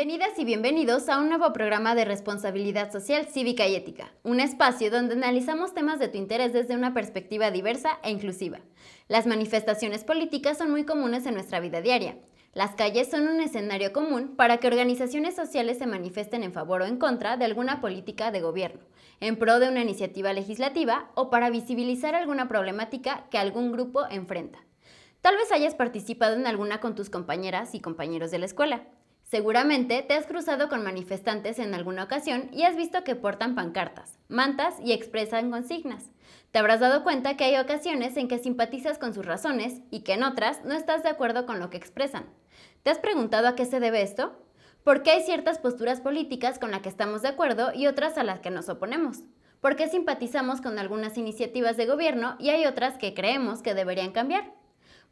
Bienvenidas y bienvenidos a un nuevo programa de responsabilidad social cívica y ética, un espacio donde analizamos temas de tu interés desde una perspectiva diversa e inclusiva. Las manifestaciones políticas son muy comunes en nuestra vida diaria. Las calles son un escenario común para que organizaciones sociales se manifiesten en favor o en contra de alguna política de gobierno, en pro de una iniciativa legislativa o para visibilizar alguna problemática que algún grupo enfrenta. Tal vez hayas participado en alguna con tus compañeras y compañeros de la escuela, Seguramente te has cruzado con manifestantes en alguna ocasión y has visto que portan pancartas, mantas y expresan consignas. Te habrás dado cuenta que hay ocasiones en que simpatizas con sus razones y que en otras no estás de acuerdo con lo que expresan. ¿Te has preguntado a qué se debe esto? ¿Por qué hay ciertas posturas políticas con las que estamos de acuerdo y otras a las que nos oponemos? ¿Por qué simpatizamos con algunas iniciativas de gobierno y hay otras que creemos que deberían cambiar?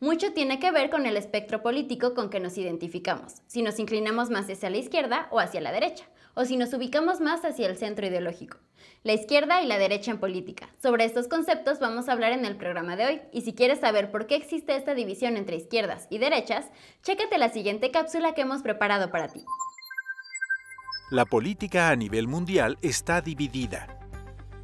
mucho tiene que ver con el espectro político con que nos identificamos, si nos inclinamos más hacia la izquierda o hacia la derecha, o si nos ubicamos más hacia el centro ideológico. La izquierda y la derecha en política. Sobre estos conceptos vamos a hablar en el programa de hoy, y si quieres saber por qué existe esta división entre izquierdas y derechas, chécate la siguiente cápsula que hemos preparado para ti. La política a nivel mundial está dividida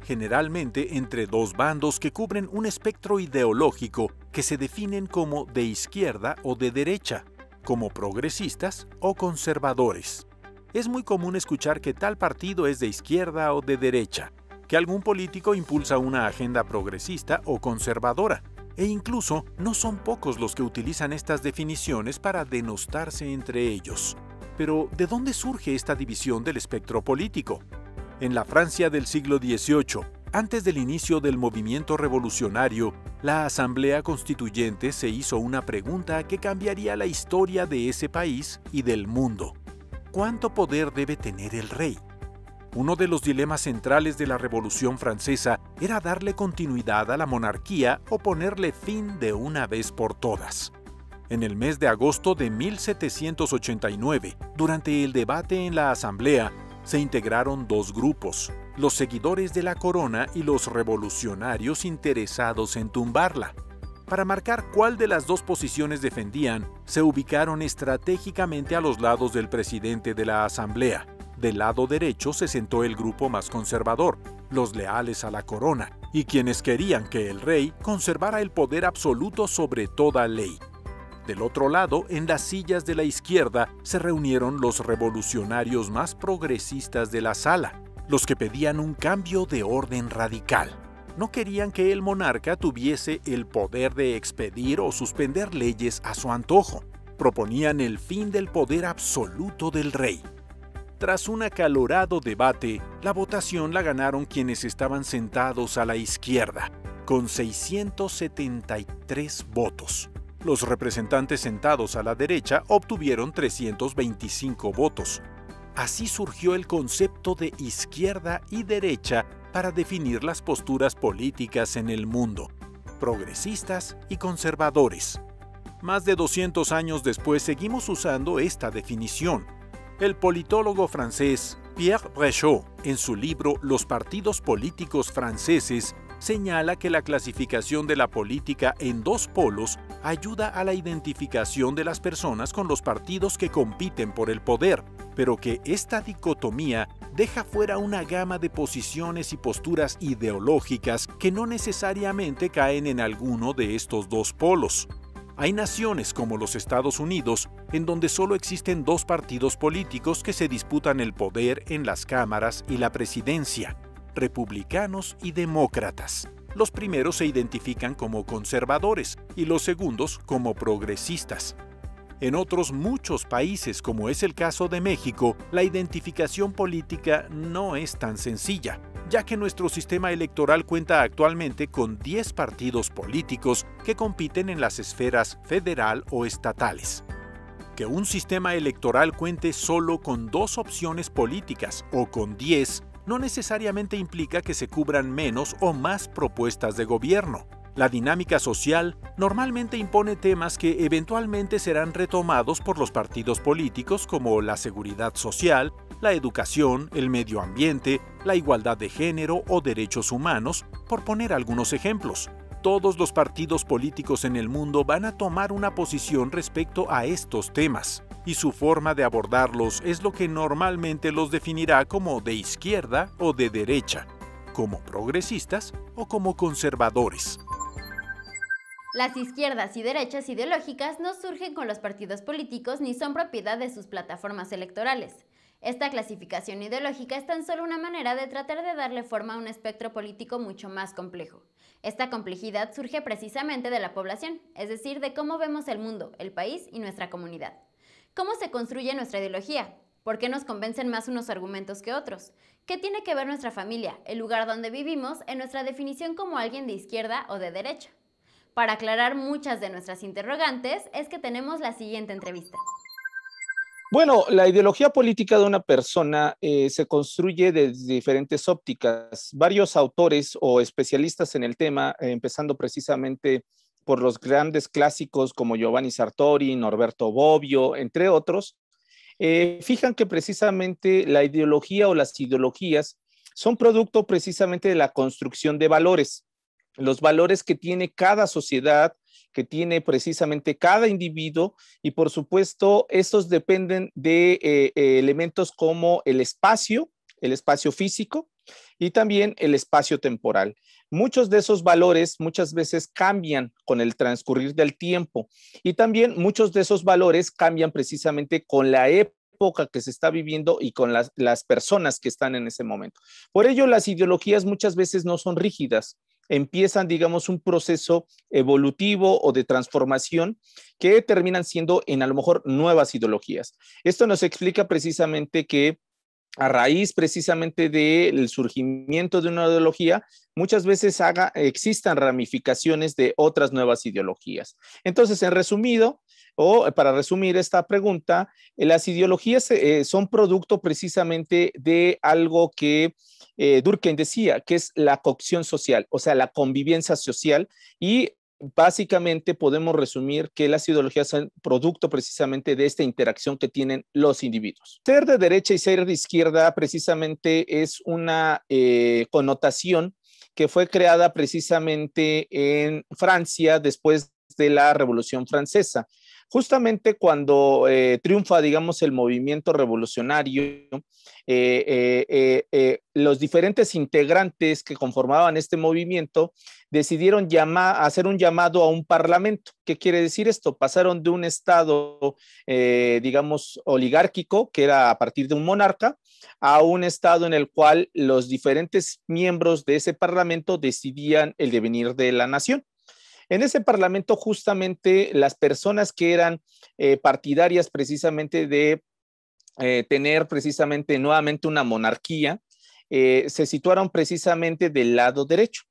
generalmente entre dos bandos que cubren un espectro ideológico que se definen como de izquierda o de derecha, como progresistas o conservadores. Es muy común escuchar que tal partido es de izquierda o de derecha, que algún político impulsa una agenda progresista o conservadora, e incluso no son pocos los que utilizan estas definiciones para denostarse entre ellos. Pero, ¿de dónde surge esta división del espectro político? En la Francia del siglo XVIII, antes del inicio del movimiento revolucionario, la Asamblea Constituyente se hizo una pregunta que cambiaría la historia de ese país y del mundo. ¿Cuánto poder debe tener el rey? Uno de los dilemas centrales de la Revolución Francesa era darle continuidad a la monarquía o ponerle fin de una vez por todas. En el mes de agosto de 1789, durante el debate en la Asamblea, se integraron dos grupos, los seguidores de la corona y los revolucionarios interesados en tumbarla. Para marcar cuál de las dos posiciones defendían, se ubicaron estratégicamente a los lados del presidente de la Asamblea. Del lado derecho se sentó el grupo más conservador, los leales a la corona, y quienes querían que el rey conservara el poder absoluto sobre toda ley. Del otro lado, en las sillas de la izquierda, se reunieron los revolucionarios más progresistas de la sala, los que pedían un cambio de orden radical. No querían que el monarca tuviese el poder de expedir o suspender leyes a su antojo. Proponían el fin del poder absoluto del rey. Tras un acalorado debate, la votación la ganaron quienes estaban sentados a la izquierda, con 673 votos. Los representantes sentados a la derecha obtuvieron 325 votos, Así surgió el concepto de izquierda y derecha para definir las posturas políticas en el mundo, progresistas y conservadores. Más de 200 años después seguimos usando esta definición. El politólogo francés Pierre Bréchot, en su libro Los partidos políticos franceses, señala que la clasificación de la política en dos polos ayuda a la identificación de las personas con los partidos que compiten por el poder pero que esta dicotomía deja fuera una gama de posiciones y posturas ideológicas que no necesariamente caen en alguno de estos dos polos. Hay naciones como los Estados Unidos, en donde solo existen dos partidos políticos que se disputan el poder en las cámaras y la presidencia, republicanos y demócratas. Los primeros se identifican como conservadores y los segundos como progresistas. En otros muchos países, como es el caso de México, la identificación política no es tan sencilla, ya que nuestro sistema electoral cuenta actualmente con 10 partidos políticos que compiten en las esferas federal o estatales. Que un sistema electoral cuente solo con dos opciones políticas o con 10 no necesariamente implica que se cubran menos o más propuestas de gobierno. La dinámica social normalmente impone temas que eventualmente serán retomados por los partidos políticos como la seguridad social, la educación, el medio ambiente, la igualdad de género o derechos humanos, por poner algunos ejemplos. Todos los partidos políticos en el mundo van a tomar una posición respecto a estos temas, y su forma de abordarlos es lo que normalmente los definirá como de izquierda o de derecha, como progresistas o como conservadores. Las izquierdas y derechas ideológicas no surgen con los partidos políticos ni son propiedad de sus plataformas electorales. Esta clasificación ideológica es tan solo una manera de tratar de darle forma a un espectro político mucho más complejo. Esta complejidad surge precisamente de la población, es decir, de cómo vemos el mundo, el país y nuestra comunidad. ¿Cómo se construye nuestra ideología? ¿Por qué nos convencen más unos argumentos que otros? ¿Qué tiene que ver nuestra familia, el lugar donde vivimos, en nuestra definición como alguien de izquierda o de derecha? Para aclarar muchas de nuestras interrogantes es que tenemos la siguiente entrevista. Bueno, la ideología política de una persona eh, se construye desde diferentes ópticas. Varios autores o especialistas en el tema, eh, empezando precisamente por los grandes clásicos como Giovanni Sartori, Norberto Bobbio, entre otros, eh, fijan que precisamente la ideología o las ideologías son producto precisamente de la construcción de valores los valores que tiene cada sociedad, que tiene precisamente cada individuo y por supuesto estos dependen de eh, eh, elementos como el espacio, el espacio físico y también el espacio temporal. Muchos de esos valores muchas veces cambian con el transcurrir del tiempo y también muchos de esos valores cambian precisamente con la época que se está viviendo y con las, personas que están en ese momento. Por ello, las ideologías muchas veces no son rígidas, empiezan, digamos, un proceso evolutivo o de transformación que terminan siendo en a lo mejor nuevas ideologías. Esto nos explica precisamente que a raíz precisamente del surgimiento de una ideología, muchas veces haga, existan ramificaciones de otras nuevas ideologías. Entonces, en resumido, o eh, para resumir esta pregunta, eh, las ideologías eh, son producto precisamente de algo que Durkheim decía, que es la cocción social, o sea, la convivencia social y básicamente podemos resumir que las ideologías son producto precisamente de esta interacción que tienen los individuos. Ser de derecha y ser de izquierda precisamente es una connotación que fue creada precisamente en Francia después de la Revolución Francesa. Justamente cuando eh, triunfa, digamos, el movimiento revolucionario, eh, eh, los diferentes integrantes que conformaban este movimiento decidieron llamar, hacer un llamado a un parlamento. ¿Qué quiere decir esto? Pasaron de un estado, digamos, oligárquico, que era a partir de un monarca, a un estado en el cual los diferentes miembros de ese parlamento decidían el devenir de la nación. En ese Parlamento justamente las personas que eran eh, partidarias precisamente de eh, tener precisamente nuevamente una monarquía, eh, se situaron precisamente del lado derecho.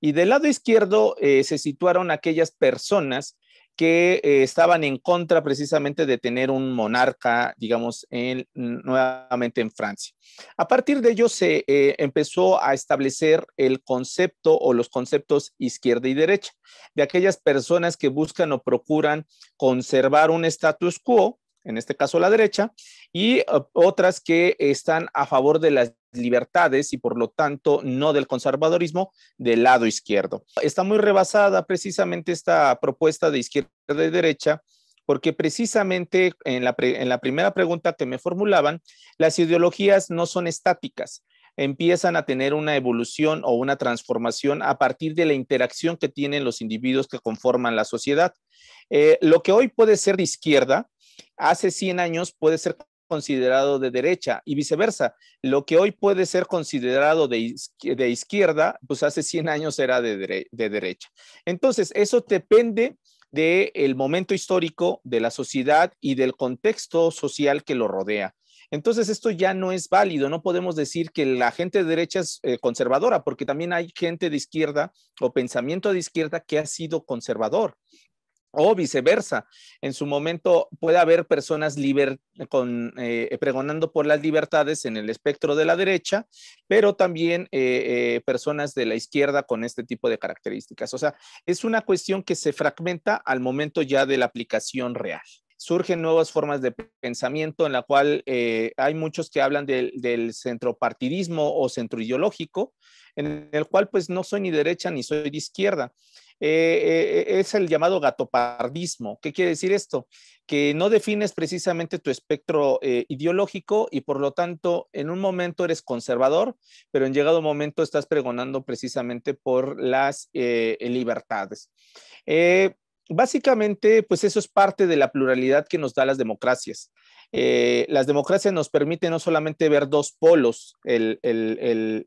Y del lado izquierdo se situaron aquellas personas que eh, estaban en contra precisamente de tener un monarca, digamos, en, nuevamente en Francia. A partir de ello se eh, empezó a establecer el concepto o los conceptos izquierda y derecha, de aquellas personas que buscan o procuran conservar un status quo en este caso la derecha, y uh, otras que están a favor de las libertades y por lo tanto no del conservadurismo del lado izquierdo. Está muy rebasada precisamente esta propuesta de izquierda y de derecha porque precisamente en la, primera pregunta que me formulaban, las ideologías no son estáticas, empiezan a tener una evolución o una transformación a partir de la interacción que tienen los individuos que conforman la sociedad. Eh, lo que hoy puede ser de izquierda, hace 100 años puede ser considerado de derecha y viceversa. Lo que hoy puede ser considerado de, izquierda, pues hace 100 años era de, derecha. Entonces, eso depende del momento histórico, de la sociedad y del contexto social que lo rodea. Entonces, esto ya no es válido. No podemos decir que la gente de derecha es eh, conservadora, porque también hay gente de izquierda o pensamiento de izquierda que ha sido conservador o viceversa. En su momento puede haber personas con, eh, pregonando por las libertades en el espectro de la derecha, pero también eh, eh, personas de la izquierda con este tipo de características. O sea, es una cuestión que se fragmenta al momento ya de la aplicación real surgen nuevas formas de pensamiento en la cual hay muchos que hablan del del centropartidismo o centro ideológico, en el cual pues no soy ni derecha ni soy de izquierda. Eh, eh, es el llamado gatopardismo. ¿Qué quiere decir esto? Que no defines precisamente tu espectro eh, ideológico y por lo tanto en un momento eres conservador, pero en llegado momento estás pregonando precisamente por las libertades. básicamente, pues eso es parte de la pluralidad que nos da las democracias. las democracias nos permiten no solamente ver dos polos, el, el,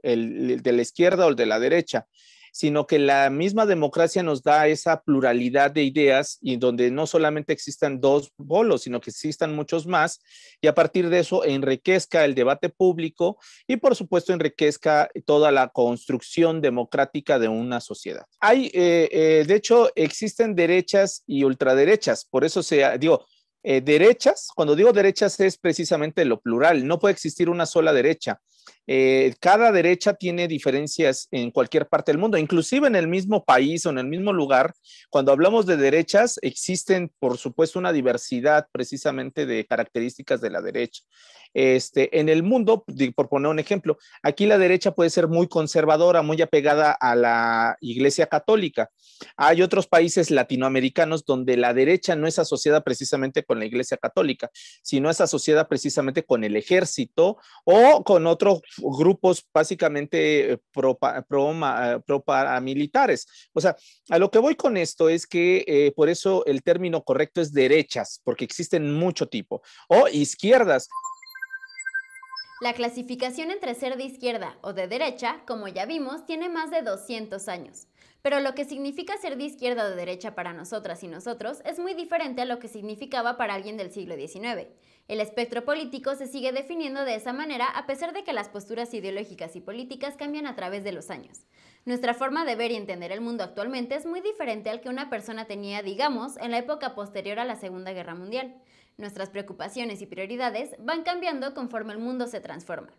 de la izquierda o el de la derecha, sino que la misma democracia nos da esa pluralidad de ideas y donde no solamente existan dos bolos, sino que existan muchos más y a partir de eso enriquezca el debate público y por supuesto enriquezca toda la construcción democrática de una sociedad. Hay, eh, eh, de hecho, existen derechas y ultraderechas, por eso se, digo, eh, derechas, cuando digo derechas es precisamente lo plural, no puede existir una sola derecha. Eh, cada derecha tiene diferencias en cualquier parte del mundo, inclusive en el mismo país o en el mismo lugar. Cuando hablamos de derechas, existen, por supuesto, una diversidad precisamente de características de la derecha. Este, en el mundo, por poner un ejemplo, aquí la derecha puede ser muy conservadora, muy apegada a la Iglesia Católica. Hay otros países latinoamericanos donde la derecha no es asociada precisamente con la Iglesia Católica, sino es asociada precisamente con el ejército o con otros grupos básicamente pro, pro, pro O sea, a lo que voy con esto es que eh, por eso el término correcto es derechas, porque existen mucho tipo, o izquierdas. La clasificación entre ser de izquierda o de derecha, como ya vimos, tiene más de 200 años. Pero lo que significa ser de izquierda o de derecha para nosotras y nosotros es muy diferente a lo que significaba para alguien del siglo XIX. El espectro político se sigue definiendo de esa manera a pesar de que las posturas ideológicas y políticas cambian a través de los años. Nuestra forma de ver y entender el mundo actualmente es muy diferente al que una persona tenía, digamos, en la época posterior a la Segunda Guerra Mundial. Nuestras preocupaciones y prioridades van cambiando conforme el mundo se transforma.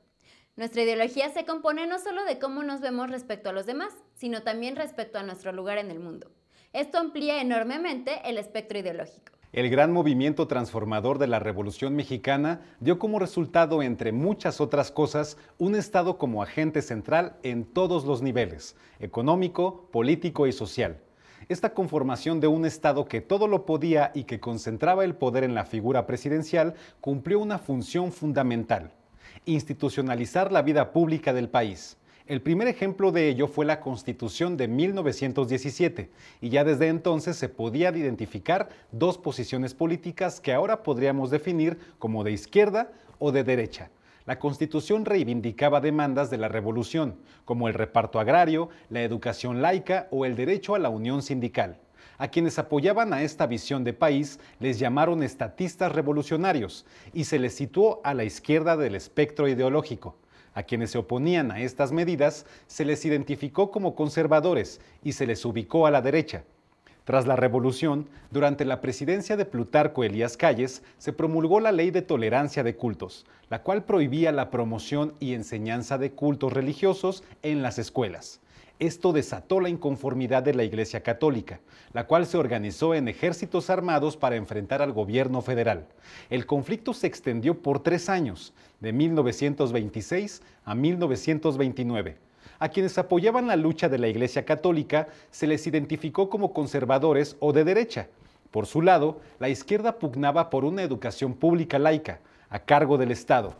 Nuestra ideología se compone no solo de cómo nos vemos respecto a los demás, sino también respecto a nuestro lugar en el mundo. Esto amplía enormemente el espectro ideológico. El gran movimiento transformador de la Revolución Mexicana dio como resultado, entre muchas otras cosas, un Estado como agente central en todos los niveles, económico, político y social esta conformación de un Estado que todo lo podía y que concentraba el poder en la figura presidencial cumplió una función fundamental, institucionalizar la vida pública del país. El primer ejemplo de ello fue la Constitución de 1917, y ya desde entonces se podían identificar dos posiciones políticas que ahora podríamos definir como de izquierda o de derecha la Constitución reivindicaba demandas de la Revolución, como el reparto agrario, la educación laica o el derecho a la unión sindical. A quienes apoyaban a esta visión de país les llamaron estatistas revolucionarios y se les situó a la izquierda del espectro ideológico. A quienes se oponían a estas medidas se les identificó como conservadores y se les ubicó a la derecha. Tras la revolución, durante la presidencia de Plutarco Elías Calles, se promulgó la Ley de Tolerancia de Cultos, la cual prohibía la promoción y enseñanza de cultos religiosos en las escuelas. Esto desató la inconformidad de la Iglesia Católica, la cual se organizó en ejércitos armados para enfrentar al gobierno federal. El conflicto se extendió por tres años, de 1926 a 1929 a quienes apoyaban la lucha de la Iglesia Católica se les identificó como conservadores o de derecha. Por su lado, la izquierda pugnaba por una educación pública laica, a cargo del Estado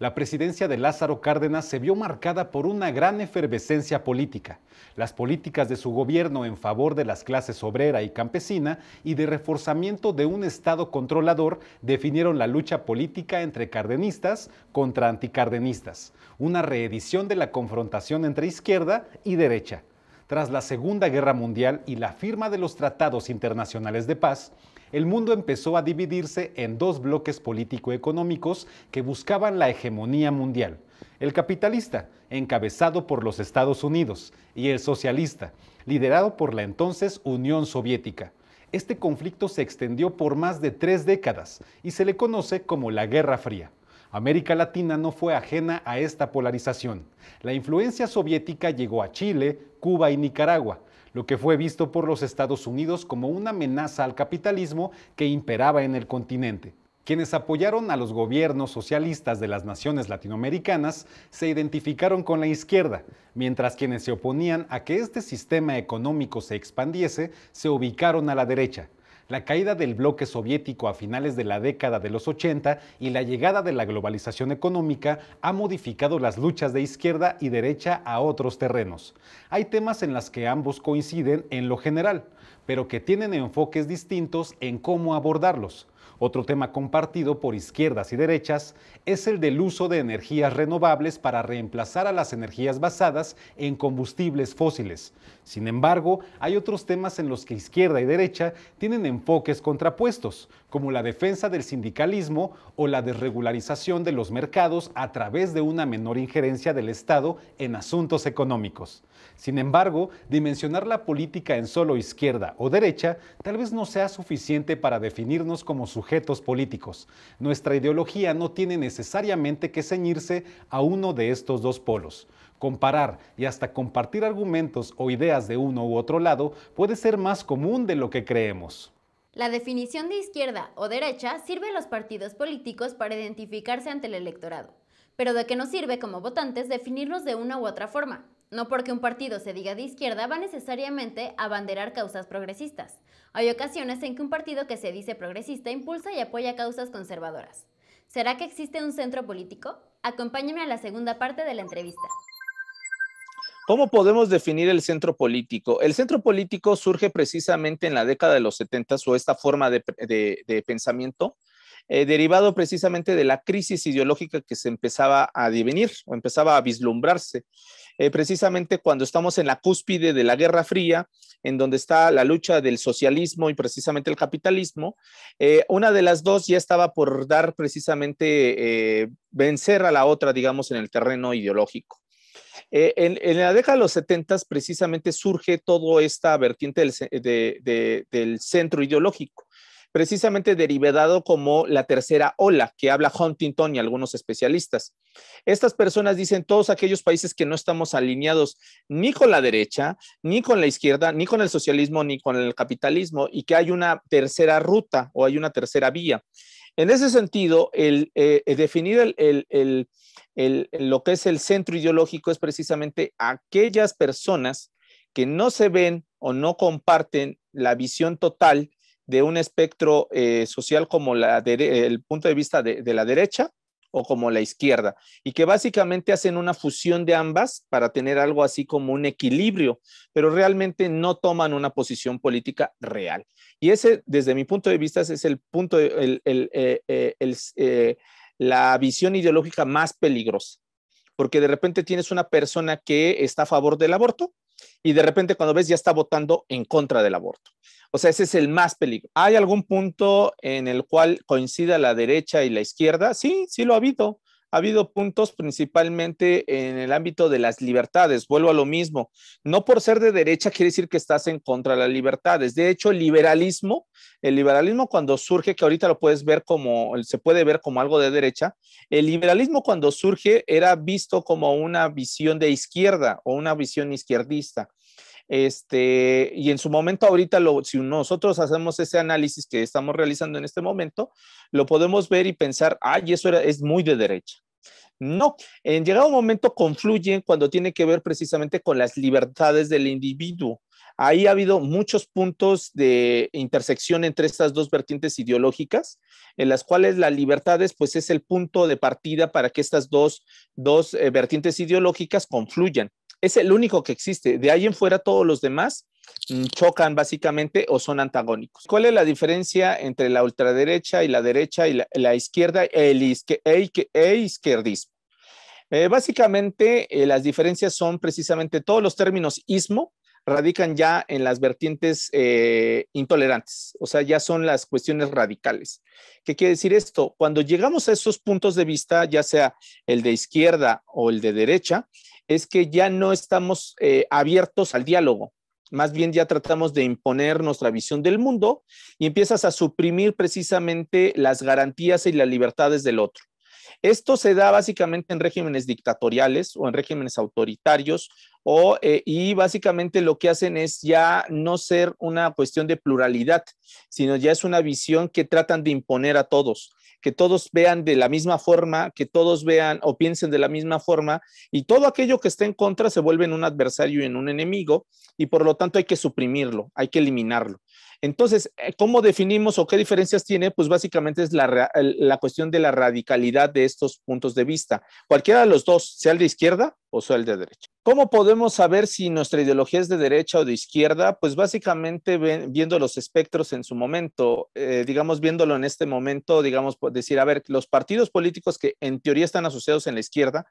la presidencia de Lázaro Cárdenas se vio marcada por una gran efervescencia política. Las políticas de su gobierno en favor de las clases obrera y campesina y de reforzamiento de un Estado controlador definieron la lucha política entre cardenistas contra anticardenistas, una reedición de la confrontación entre izquierda y derecha. Tras la Segunda Guerra Mundial y la firma de los tratados internacionales de paz, el mundo empezó a dividirse en dos bloques político-económicos que buscaban la hegemonía mundial. El capitalista, encabezado por los Estados Unidos, y el socialista, liderado por la entonces Unión Soviética. Este conflicto se extendió por más de tres décadas y se le conoce como la Guerra Fría. América Latina no fue ajena a esta polarización. La influencia soviética llegó a Chile, Cuba y Nicaragua, lo que fue visto por los Estados Unidos como una amenaza al capitalismo que imperaba en el continente. Quienes apoyaron a los gobiernos socialistas de las naciones latinoamericanas se identificaron con la izquierda, mientras quienes se oponían a que este sistema económico se expandiese se ubicaron a la derecha la caída del bloque soviético a finales de la década de los 80 y la llegada de la globalización económica ha modificado las luchas de izquierda y derecha a otros terrenos. Hay temas en los que ambos coinciden en lo general, pero que tienen enfoques distintos en cómo abordarlos. Otro tema compartido por izquierdas y derechas es el del uso de energías renovables para reemplazar a las energías basadas en combustibles fósiles. Sin embargo, hay otros temas en los que izquierda y derecha tienen enfoques contrapuestos, como la defensa del sindicalismo o la desregularización de los mercados a través de una menor injerencia del Estado en asuntos económicos. Sin embargo, dimensionar la política en solo izquierda o derecha tal vez no sea suficiente para definirnos como sujetos objetos políticos. Nuestra ideología no tiene necesariamente que ceñirse a uno de estos dos polos. Comparar y hasta compartir argumentos o ideas de uno u otro lado puede ser más común de lo que creemos. La definición de izquierda o derecha sirve a los partidos políticos para identificarse ante el electorado, pero de qué nos sirve como votantes definirlos de una u otra forma. No porque un partido se diga de izquierda va necesariamente a abanderar causas progresistas. Hay ocasiones en que un partido que se dice progresista impulsa y apoya causas conservadoras. ¿Será que existe un centro político? Acompáñenme a la segunda parte de la entrevista. ¿Cómo podemos definir el centro político? El centro político surge precisamente en la década de los 70 o esta forma de, pensamiento, eh, derivado precisamente de la crisis ideológica que se empezaba a devenir o empezaba a vislumbrarse. Eh, precisamente cuando estamos en la cúspide de la Guerra Fría, en donde está la lucha del socialismo y precisamente el capitalismo, eh, una de las dos ya estaba por dar precisamente eh, vencer a la otra, digamos, en el terreno ideológico. en, la década de los 70 precisamente surge toda esta vertiente del centro ideológico precisamente derivado como la tercera ola, que habla Huntington y algunos especialistas. Estas personas dicen todos aquellos países que no estamos alineados ni con la derecha, ni con la izquierda, ni con el socialismo, ni con el capitalismo, y que hay una tercera ruta o hay una tercera vía. En ese sentido, el, eh, eh, definir lo que es el centro ideológico es precisamente aquellas personas que no se ven o no comparten la visión total de un espectro eh, social como el punto de vista de, la derecha o como la izquierda, y que básicamente hacen una fusión de ambas para tener algo así como un equilibrio, pero realmente no toman una posición política real. Y ese, desde mi punto de vista, es el punto, eh, eh, la visión ideológica más peligrosa, porque de repente tienes una persona que está a favor del aborto, y de repente cuando ves ya está votando en contra del aborto. O sea, ese es el más peligro. ¿Hay algún punto en el cual coincida la derecha y la izquierda? Sí, sí lo ha habido ha habido puntos principalmente en el ámbito de las libertades. Vuelvo a lo mismo. No por ser de derecha quiere decir que estás en contra de las libertades. De hecho, el liberalismo, el liberalismo cuando surge, que ahorita lo puedes ver como, se puede ver como algo de derecha, el liberalismo cuando surge era visto como una visión de izquierda o una visión izquierdista. Este, y en su momento ahorita, lo, si nosotros hacemos ese análisis que estamos realizando en este momento, lo podemos ver y pensar, ay, eso es muy de derecha. No, en llegado momento confluyen cuando tiene que ver precisamente con las libertades del individuo. Ahí ha habido muchos puntos de intersección entre estas dos vertientes ideológicas, en las cuales las libertades pues es el punto de partida para que estas dos, eh, vertientes ideológicas confluyan es el único que existe. De ahí en fuera todos los demás mm, chocan básicamente o son antagónicos. ¿Cuál es la diferencia entre la ultraderecha y la derecha y la, izquierda el e, izquierdismo? Eh, básicamente eh, las diferencias son precisamente todos los términos ismo radican ya en las vertientes eh, intolerantes, o sea, ya son las cuestiones radicales. ¿Qué quiere decir esto? Cuando llegamos a esos puntos de vista, ya sea el de izquierda o el de derecha, es que ya no estamos eh, abiertos al diálogo. Más bien ya tratamos de imponer nuestra visión del mundo y empiezas a suprimir precisamente las garantías y las libertades del otro. Esto se da básicamente en regímenes dictatoriales o en regímenes autoritarios eh, y básicamente lo que hacen es ya no ser una cuestión de pluralidad, sino ya es una visión que tratan de imponer a todos, que todos vean de la misma forma, que todos vean o piensen de la misma forma, y todo aquello que esté en contra se vuelve en un adversario y en un enemigo, y por lo tanto hay que suprimirlo, hay que eliminarlo. Entonces, eh, ¿cómo definimos o qué diferencias tiene? Pues básicamente es la, cuestión de la radicalidad de estos puntos de vista, cualquiera de los dos, sea el de izquierda o sea el de derecha. ¿Cómo podemos saber si nuestra ideología es de derecha o de izquierda? Pues básicamente viendo los espectros en su momento, eh, digamos, viéndolo en este momento, digamos, decir, a ver, los partidos políticos que en teoría están asociados en la izquierda,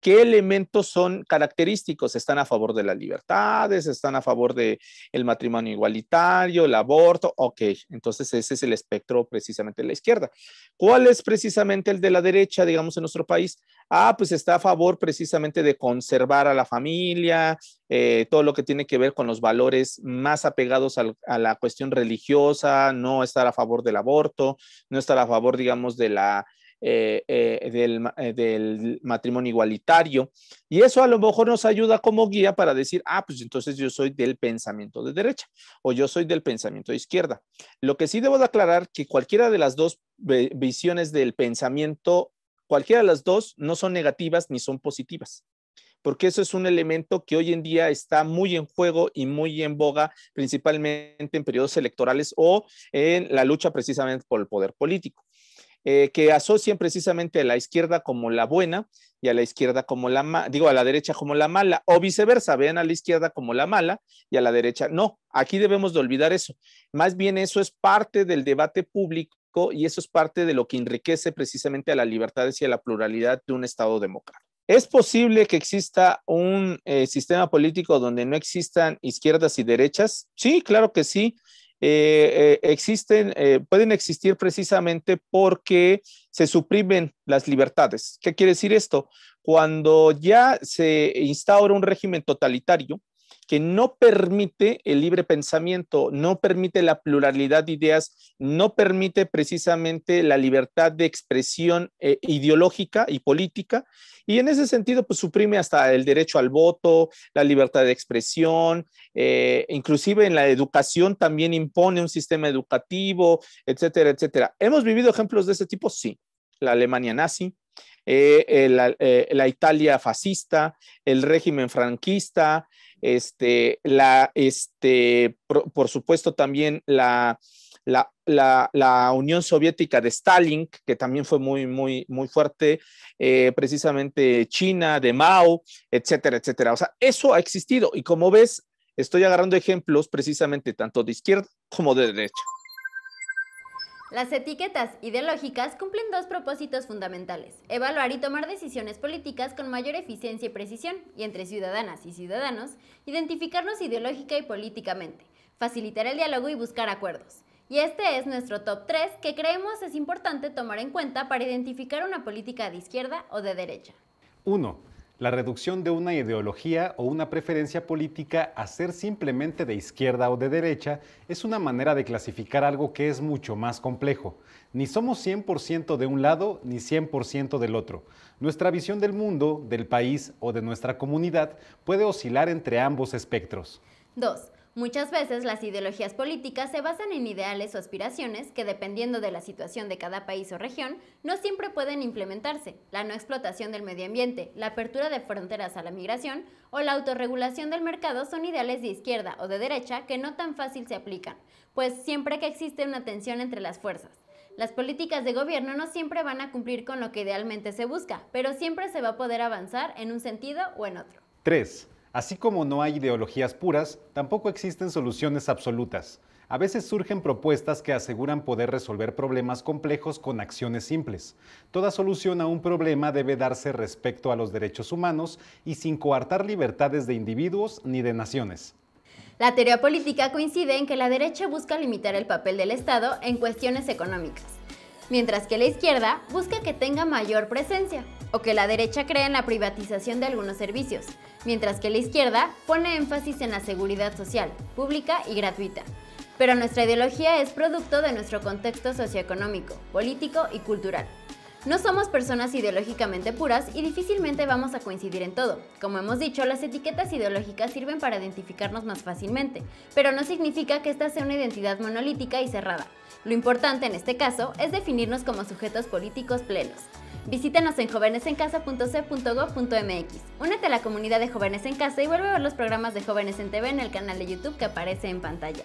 qué elementos son característicos. Están a favor de las libertades, están a favor del el matrimonio igualitario, el aborto. Ok, entonces ese es el espectro precisamente de la izquierda. ¿Cuál es precisamente el de la derecha, digamos, en nuestro país? Ah, pues está a favor precisamente de conservar a la familia, eh, todo lo que tiene que ver con los valores más apegados a la cuestión religiosa, no estar a favor del aborto, no estar a favor, digamos, de la eh, eh, eh, del, matrimonio igualitario. Y eso a lo mejor nos ayuda como guía para decir, ah, pues entonces yo soy del pensamiento de derecha o yo soy del pensamiento de izquierda. Lo que sí debo de aclarar que cualquiera de las dos visiones del pensamiento, cualquiera de las dos no son negativas ni son positivas porque eso es un elemento que hoy en día está muy en juego y muy en boga, principalmente en periodos electorales o en la lucha precisamente por el poder político. Eh, que asocian precisamente a la izquierda como la buena y a la izquierda como la mala, digo, a la derecha como la mala, o viceversa, vean a la izquierda como la mala y a la derecha. No, aquí debemos de olvidar eso. Más bien eso es parte del debate público y eso es parte de lo que enriquece precisamente a las libertades y a la pluralidad de un Estado democrático. ¿Es posible que exista un eh, sistema político donde no existan izquierdas y derechas? Sí, claro que sí. Eh, eh, existen, eh, pueden existir precisamente porque se suprimen las libertades. ¿Qué quiere decir esto? Cuando ya se instaura un régimen totalitario, que no permite el libre pensamiento, no permite la pluralidad de ideas, no permite precisamente la libertad de expresión eh, ideológica y política. Y en ese sentido, pues suprime hasta el derecho al voto, la libertad de expresión, eh, inclusive en la educación también impone un sistema educativo, etcétera, etcétera. ¿Hemos vivido ejemplos de ese tipo? Sí. La Alemania nazi, eh, la, Italia fascista, el régimen franquista, este, la, este, por, supuesto, también la, la, la, la, Unión Soviética de Stalin, que también fue muy, muy, muy fuerte, eh, precisamente China, de Mao, etcétera, etcétera. O sea, eso ha existido y como ves, estoy agarrando ejemplos precisamente tanto de izquierda como de derecha. Las etiquetas ideológicas cumplen dos propósitos fundamentales, evaluar y tomar decisiones políticas con mayor eficiencia y precisión, y entre ciudadanas y ciudadanos, identificarnos ideológica y políticamente, facilitar el diálogo y buscar acuerdos. Y este es nuestro top 3 que creemos es importante tomar en cuenta para identificar una política de izquierda o de derecha. 1 la reducción de una ideología o una preferencia política a ser simplemente de izquierda o de derecha es una manera de clasificar algo que es mucho más complejo. Ni somos 100% de un lado ni 100% del otro. Nuestra visión del mundo, del país o de nuestra comunidad puede oscilar entre ambos espectros. 2. Muchas veces las ideologías políticas se basan en ideales o aspiraciones que dependiendo de la situación de cada país o región, no siempre pueden implementarse. La no explotación del medio ambiente, la apertura de fronteras a la migración o la autorregulación del mercado son ideales de izquierda o de derecha que no tan fácil se aplican, pues siempre que existe una tensión entre las fuerzas. Las políticas de gobierno no siempre van a cumplir con lo que idealmente se busca, pero siempre se va a poder avanzar en un sentido o en otro. 3. Así como no hay ideologías puras, tampoco existen soluciones absolutas. A veces surgen propuestas que aseguran poder resolver problemas complejos con acciones simples. Toda solución a un problema debe darse respecto a los derechos humanos y sin coartar libertades de individuos ni de naciones. La teoría política coincide en que la derecha busca limitar el papel del Estado en cuestiones económicas, mientras que la izquierda busca que tenga mayor presencia, o que la derecha cree en la privatización de algunos servicios, mientras que la izquierda pone énfasis en la seguridad social, pública y gratuita. Pero nuestra ideología es producto de nuestro contexto socioeconómico, político y cultural. No somos personas ideológicamente puras y difícilmente vamos a coincidir en todo. Como hemos dicho, las etiquetas ideológicas sirven para identificarnos más fácilmente, pero no significa que esta sea una identidad monolítica y cerrada. Lo importante en este caso es definirnos como sujetos políticos plenos. Visítanos en jovenesencasa.c.gov.mx. Únete a la comunidad de Jóvenes en Casa y vuelve a ver los programas de Jóvenes en TV en el canal de YouTube que aparece en pantalla.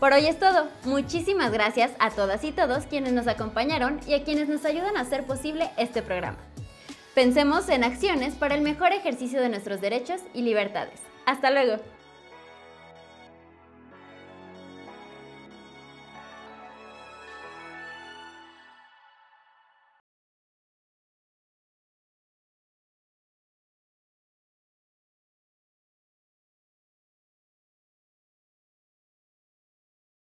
Por hoy es todo. Muchísimas gracias a todas y todos quienes nos acompañaron y a quienes nos ayudan a hacer posible este programa. Pensemos en acciones para el mejor ejercicio de nuestros derechos y libertades. Hasta luego.